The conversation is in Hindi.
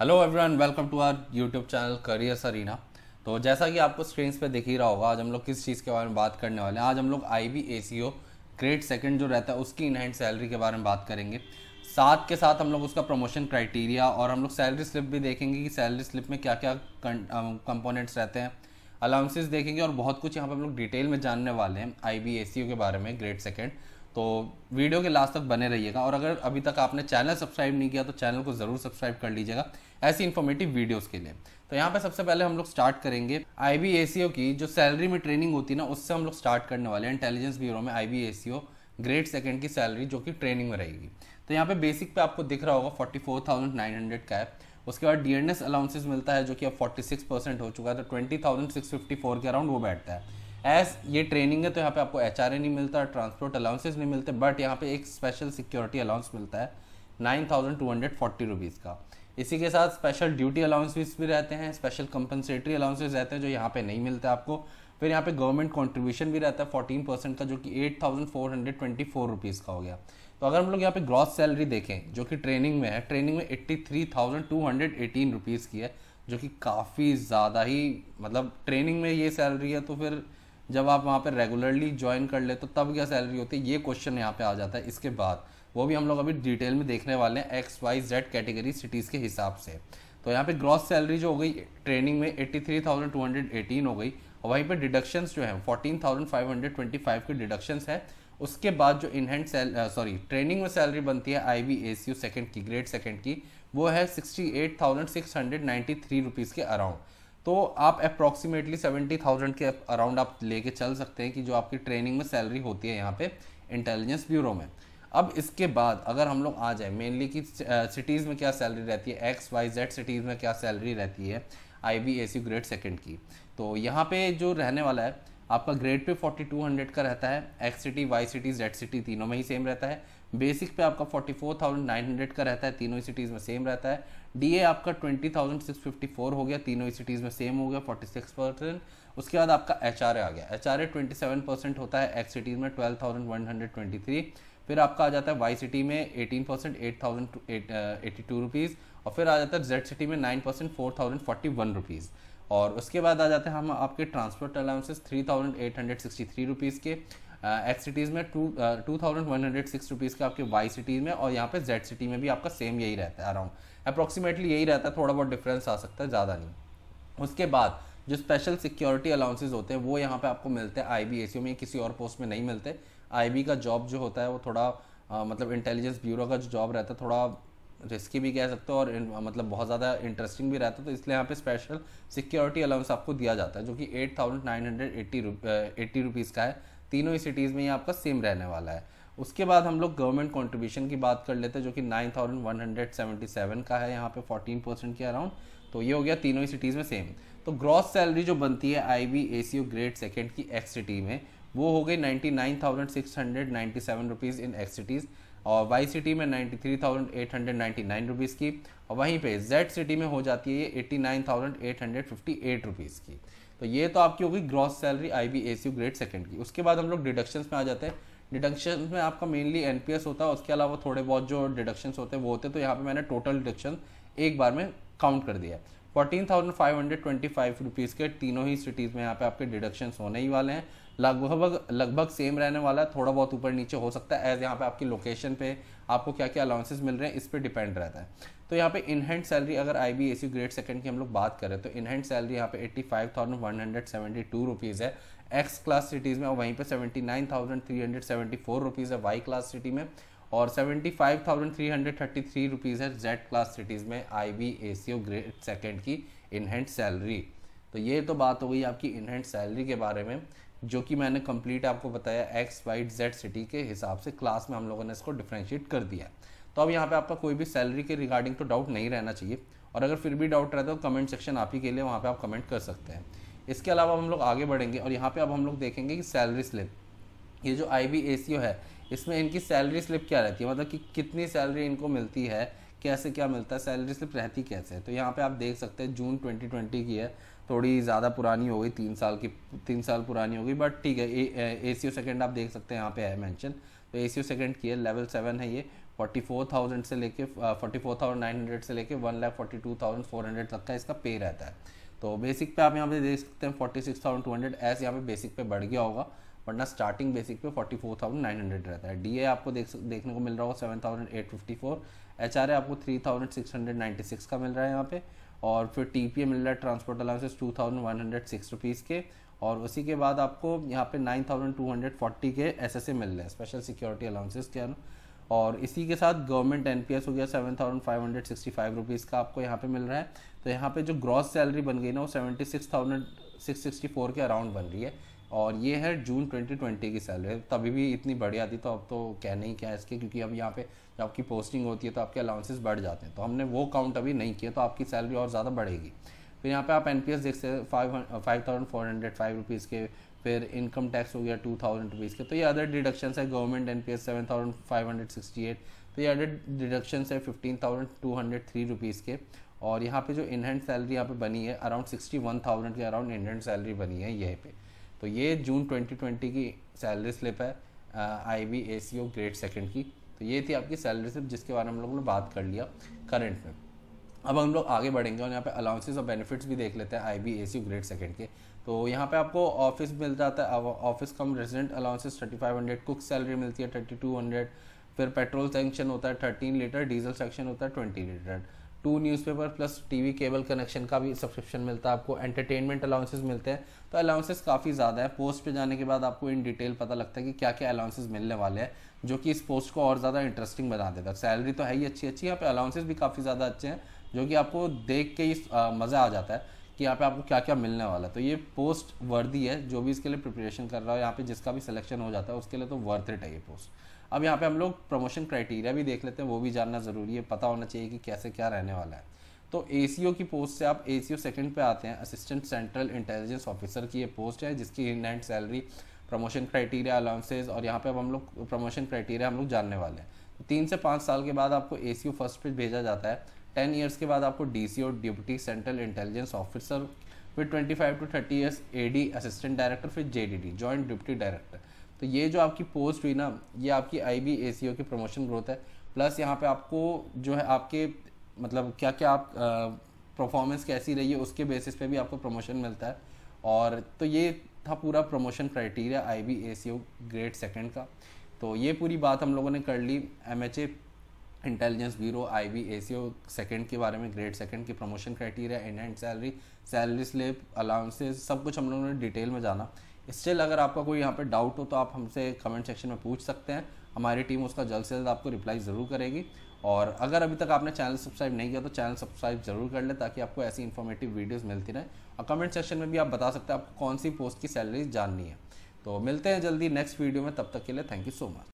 hello everyone welcome to our YouTube channel career सरीना तो जैसा कि आपको स्क्रीन पे दिख ही रहा होगा आज हम लोग किस चीज़ के बारे में बात करने वाले हैं आज हम लोग I B A C O great second जो रहता है उसकी इनहैंड सैलरी के बारे में बात करेंगे साथ के साथ हम लोग उसका प्रमोशन क्राइटेरिया और हम लोग सैलरी स्लिप भी देखेंगे कि सैलरी स्लिप में क्या क्या कंपोनेंट्स रहते हैं अलाउंसेस देखेंगे और बहुत कुछ यहाँ पर हम लोग डिटेल में जानने वाले हैं आई बी ए सी ओ के बारे में ग्रेट सेकेंड तो वीडियो के लास्ट तक बने रहिएगा और अगर अभी तक आपने चैनल सब्सक्राइब नहीं किया तो चैनल को ज़रूर सब्सक्राइब कर लीजिएगा ऐसी इन्फॉर्मेटिव वीडियोस के लिए तो यहाँ पे सबसे पहले हम लोग स्टार्ट करेंगे आई की जो सैलरी में ट्रेनिंग होती है ना उससे हम लोग स्टार्ट करने वाले हैं इंटेलिजेंस ब्यूरो में आई ग्रेड सेकेंड की सैलरी जो कि ट्रेनिंग में रहेगी तो यहाँ पे बेसिक पे आपको दिख रहा होगा forty four thousand nine hundred का है उसके बाद डी एन एस मिलता है जो कि अब फोर्टी सिक्स परसेंट हो चुका है तो twenty thousand six fifty four के अराउंड वो बैठता है एज ये ट्रेनिंग है तो यहाँ पे आपको एच नहीं मिलता ट्रांसपोर्ट अलाउंसेज नहीं मिलते बट यहाँ पे एक स्पेशल सिक्योरिटी अलाउंस मिलता है nine thousand two hundred forty rupees का इसी के साथ स्पेशल ड्यूटी अलाउंसेस भी रहते हैं स्पेशल कंपनसेटरी अलाउंसेज रहते हैं जो यहाँ पे नहीं मिलते आपको फिर यहाँ पे गवर्नमेंट कॉन्ट्रीब्यूशन भी रहता है फोर्टीन परसेंट का जो कि eight thousand four hundred twenty four rupees का हो गया तो अगर हम लोग यहाँ पे ग्रॉस सैलरी देखें जो कि ट्रेनिंग में है ट्रेनिंग में eighty three thousand two hundred eighteen rupees की है जो कि काफ़ी ज़्यादा ही मतलब ट्रेनिंग में ये सैलरी है तो फिर जब आप वहाँ पर रेगुलरली ज्वाइन कर ले तो तब क्या सैलरी होती है ये क्वेश्चन यहाँ पर आ जाता है इसके बाद वो भी हम लोग अभी डिटेल में देखने वाले हैं X Y Z category cities के हिसाब से तो यहाँ पे ग्रॉस सैलरी जो हो गई ट्रेनिंग में 83,218 हो गई और वहीं पे डिडक्शंस जो है 14,525 की डिडक्शंस है उसके बाद जो इनहैंड सैल सॉरी ट्रेनिंग में सैलरी बनती है आई वी सेकंड यू की ग्रेड सेकंड की वो है sixty eight thousand six hundred ninety three rupees के अराउंड तो आप अप्रॉक्सीमेटली सेवेंटी थाउजेंड के अराउंड आप लेके चल सकते हैं कि जो आपकी ट्रेनिंग में सैलरी होती है यहाँ पे इंटेलिजेंस ब्यूरो में अब इसके बाद अगर हम लोग आ जाए मेनली कि सिटीज़ में क्या सैलरी रहती है एक्स वाई जेड सिटीज़ में क्या सैलरी रहती है I B A C grade second की तो यहाँ पे जो रहने वाला है आपका grade pay forty two hundred का रहता है X city Y city Z city तीनों में ही सेम रहता है बेसिक पे आपका 44,900 का रहता है तीनों सिटीज़ में सेम रहता है डीए आपका 20,654 हो गया तीनों सिटीज़ में सेम हो गया 46 परसेंट उसके बाद आपका एच आ गया एच आर परसेंट होता है एक्स सिटीज़ में 12,123 फिर आपका आ जाता है वाई सिटी में 18 percent eight thousand eighty two rupees और फिर आ जाता है जेड सिटी में nine percent four thousand forty one rupees और उसके बाद आ जाते हैं हम आपके transport allowances three thousand eight hundred sixty three rupees के एक्स uh, सिटीज़ में two two thousand one hundred six rupees का आपके वाई सिटीज़ में और यहाँ पे जेड सिटी में भी आपका सेम यही रहता है अराउंड अप्रॉक्सीमेटली यही रहता है थोड़ा बहुत डिफरेंस आ सकता है ज़्यादा नहीं उसके बाद जो स्पेशल सिक्योरिटी अलाउंसेज होते हैं वो यहाँ पे आपको मिलते हैं आई बी में किसी और पोस्ट में नहीं मिलते आई का जॉब जो होता है वो थोड़ा आ, uh, मतलब इंटेलिजेंस ब्यूरो का जो जॉब रहता है थोड़ा रिस्की भी कह सकते हो और इन, uh, मतलब बहुत ज़्यादा इंटरेस्टिंग भी रहता है तो इसलिए यहाँ पे स्पेशल सिक्योरिटी अलाउंस आपको दिया जाता है जो कि eight thousand nine hundred eighty rupees का है तीनों ही सिटीज़ में ये आपका सेम रहने वाला है उसके बाद हम लोग गवर्नमेंट कॉन्ट्रीब्यूशन की बात कर लेते हैं जो कि nine thousand one hundred seventy seven का है यहाँ पे फोर्टीन परसेंट के अराउंड तो ये हो गया तीनों ही सिटीज़ में सेम तो ग्रॉस सैलरी जो बनती है I B A C O grade second की एक्स सिटी में वो हो गई ninety nine thousand six hundred ninety seven rupees in X cities और वाई सिटी में ninety three thousand eight hundred ninety nine rupees की और वहीं पर जेड सिटी में हो जाती है ये eighty nine thousand eight hundred fifty eight rupees की तो ये तो आपकी होगी gross salary I B S U grade second की उसके बाद हम लोग डिडक्शन में आ जाते हैं डिडक्शन में आपका मेनली एन होता है उसके अलावा थोड़े बहुत जो डिडक्शन होते हैं वो होते हैं तो यहाँ पर मैंने टोटल डिडक्शन एक बार में काउंट कर दिया है fourteen thousand five hundred twenty five rupees के तीनों ही सिटीज़ में यहाँ पे आपके डिडक्शन होने ही वाले हैं लगभग लगभग सेम रहने वाला है थोड़ा बहुत ऊपर नीचे हो सकता है एज यहाँ पे आपकी लोकेशन पे आपको क्या क्या अलाउंसेस मिल रहे हैं इस पर डिपेंड रहता है तो यहाँ पे इनहैंड सैलरी अगर आई बी ग्रेड सेकंड की हम लोग बात करें तो इनहैंड सैलरी यहाँ पे eighty five thousand one hundred seventy two rupees है एक्स क्लास सिटीज़ में और वहीं पे seventy nine thousand three hundred seventy four rupees है वाई क्लास सिटी में और seventy five thousand three hundred thirty three rupees है जेड क्लास सिटीज़ में I B S grade second की इनहैंड सैलरी तो ये तो बात हो गई आपकी इनहैंड सैलरी के बारे में जो कि मैंने कंप्लीट आपको बताया एक्स वाइट जेड सिटी के हिसाब से क्लास में हम लोगों ने इसको डिफ्रेंशिएट कर दिया है तो अब यहाँ पे आपका कोई भी सैलरी के रिगार्डिंग तो डाउट नहीं रहना चाहिए और अगर फिर भी डाउट रहता है तो कमेंट सेक्शन आप ही के लिए वहाँ पर आप कमेंट कर सकते हैं इसके अलावा हम लोग आगे बढ़ेंगे और यहाँ पर अब हम लोग देखेंगे कि सैलरी स्लिप ये जो आई बी है इसमें इनकी सैलरी स्लिप क्या रहती है मतलब कि कितनी सैलरी इनको मिलती है कैसे क्या मिलता है सैलरी स्लिप रहती कैसे तो यहाँ पर आप देख सकते हैं जून ट्वेंटी की है थोड़ी ज़्यादा पुरानी हो गई तीन साल की तीन साल पुरानी हो गई बट ठीक है ए सी ओ सेकेंड आप देख सकते हैं यहाँ पे है मैंशन तो ए सी ओ सेकेंड की है लेवल सेवन है ये 44,000 फोर थाउजेंड से लेके forty four thousand nine hundred से लेके one lakh forty two thousand four hundred तक का इसका पे रहता है तो बेसिक पे आप यहाँ पे देख सकते हैं forty six thousand two hundred S यहाँ पे बेसिक पे बढ़ गया होगा वरना starting basic pay forty four nine hundred रहता है डी आपको देख देखने को मिल रहा होगा seven thousand eight fifty four H R आपको three thousand six hundred six का मिल रहा है यहाँ पे और फिर टी पी ए मिल रहा है transport allowances two thousand one hundred six rupees के और उसी के बाद आपको यहाँ पे nine thousand two hundred forty के एस एस ए मिल रहे हैं स्पेशल सिक्योरिटी अलाउंसेस के और इसी के साथ गवर्नमेंट एनपीएस हो गया seven thousand five hundred sixty five rupees का आपको यहाँ पे मिल रहा है तो यहाँ पे जो ग्रॉस सैलरी बन गई ना वो seventy six thousand six sixty four के अराउंड बन रही है और ये है जून ट्वेंटी ट्वेंटी की सैलरी तभी भी इतनी बढ़िया थी तो अब तो कह नहीं क्या इसके क्योंकि अब यहाँ पे जब आपकी पोस्टिंग होती है तो आपके अलाउंसेस बढ़ जाते हैं तो हमने वो काउंट अभी नहीं किया तो आपकी सैलरी और ज़्यादा बढ़ेगी फिर यहाँ पे आप एन देख सकते five five thousand four hundred five rupees के फिर इनकम टैक्स हो गया टू थाउजेंड रुपीज़ के तो ये अदर डिडक्शन है government N P S seven thousand five hundred sixty eight तो ये अदर डिडक्शंस है fifteen thousand two hundred three rupees के और यहाँ पे जो इनहैंड सैलरी यहाँ पे बनी है अराउंड सिक्सटी वन थाउजेंड के अराउंड इनहेंड सैलरी बनी है यहीं पे तो ये जून ट्वेंटी ट्वेंटी की सैलरी स्लिप है I B A C O grade second की तो ये थी आपकी सैलरी स्लिप जिसके बारे में हम लोगों ने बात कर लिया करंट में अब हम लोग आगे बढ़ेंगे और यहाँ पे अलाउंसेस और बेनिफिट्स भी देख लेते हैं I B A C O grade second के तो यहाँ पे आपको ऑफिस मिल जाता है office cum resident allowances thirty five hundred cook salary मिलती है थर्टी टू हंड्रेड फिर पेट्रोल सेंक्शन होता है थर्टीन लीटर डीजल सेक्शन होता है twenty litre two newspaper plus TV cable connection का भी सब्सक्रिप्शन मिलता है आपको एंटरटेनमेंट अलाउंसेस मिलते हैं तो अलाउंसेस काफ़ी ज़्यादा है पोस्ट पे जाने के बाद आपको इन डिटेल पता लगता है कि क्या क्या अलाउंसेस मिलने वाले हैं जो कि इस पोस्ट को और ज़्यादा इंटरेस्टिंग बना देता है सैलरी तो है ही अच्छी अच्छी यहाँ पे अलाउंसेस भी काफ़ी ज़्यादा अच्छे हैं जो कि आपको देख के ही मज़ा आ जाता है कि यहाँ पे आपको क्या क्या मिलने वाला है तो ये पोस्ट वर्दी है जो भी इसके लिए प्रिपरेशन कर रहा है यहाँ पे जिसका भी सिलेक्शन हो जाता है उसके लिए तो वर्थ इट है ये पोस्ट अब यहाँ पे हम लोग प्रमोशन क्राइटेरिया भी देख लेते हैं वो भी जानना ज़रूरी है पता होना चाहिए कि कैसे क्या रहने वाला है तो ए की पोस्ट से आप ए सी सेकंड पे आते हैं असिस्टेंट सेंट्रल इंटेलिजेंस ऑफिसर की ये पोस्ट है जिसकी in hand salary promotion criteria allowances और यहाँ पे अब हम लोग प्रमोशन क्राइटेरिया हम लोग जानने वाले हैं तो तीन से पाँच साल के बाद आपको ए फर्स्ट पे भेजा जाता है टेन ईयर्स के बाद आपको D C O deputy central intelligence officer फिर twenty five to thirty years A D assistant director फिर J D D joint deputy director तो ये जो आपकी पोस्ट हुई ना ये आपकी आई बी ए सी ओ की प्रमोशन ग्रोथ है प्लस यहाँ पे आपको जो है आपके मतलब क्या क्या आप परफॉर्मेंस कैसी रही है उसके बेसिस पे भी आपको प्रमोशन मिलता है और तो ये था पूरा promotion criteria I B A C O grade second का तो ये पूरी बात हम लोगों ने कर ली M H A intelligence bureau I B A C O second के बारे में ग्रेड सेकेंड की promotion criteria and and salary salary slip allowances सब कुछ हम लोगों ने डिटेल में जाना स्टिल अगर आपका कोई यहाँ पे डाउट हो तो आप हमसे कमेंट सेक्शन में पूछ सकते हैं हमारी टीम उसका जल्द से जल्द आपको रिप्लाई ज़रूर करेगी और अगर अभी तक आपने चैनल सब्सक्राइब नहीं किया तो चैनल सब्सक्राइब जरूर कर ले ताकि आपको ऐसी इन्फॉर्मेटिव वीडियोस मिलती रहें और कमेंट सेक्शन में भी आप बता सकते हैं आपको कौन सी पोस्ट की सैलरी जाननी है तो मिलते हैं जल्दी नेक्स्ट वीडियो में तब तक के लिए थैंक यू सो मच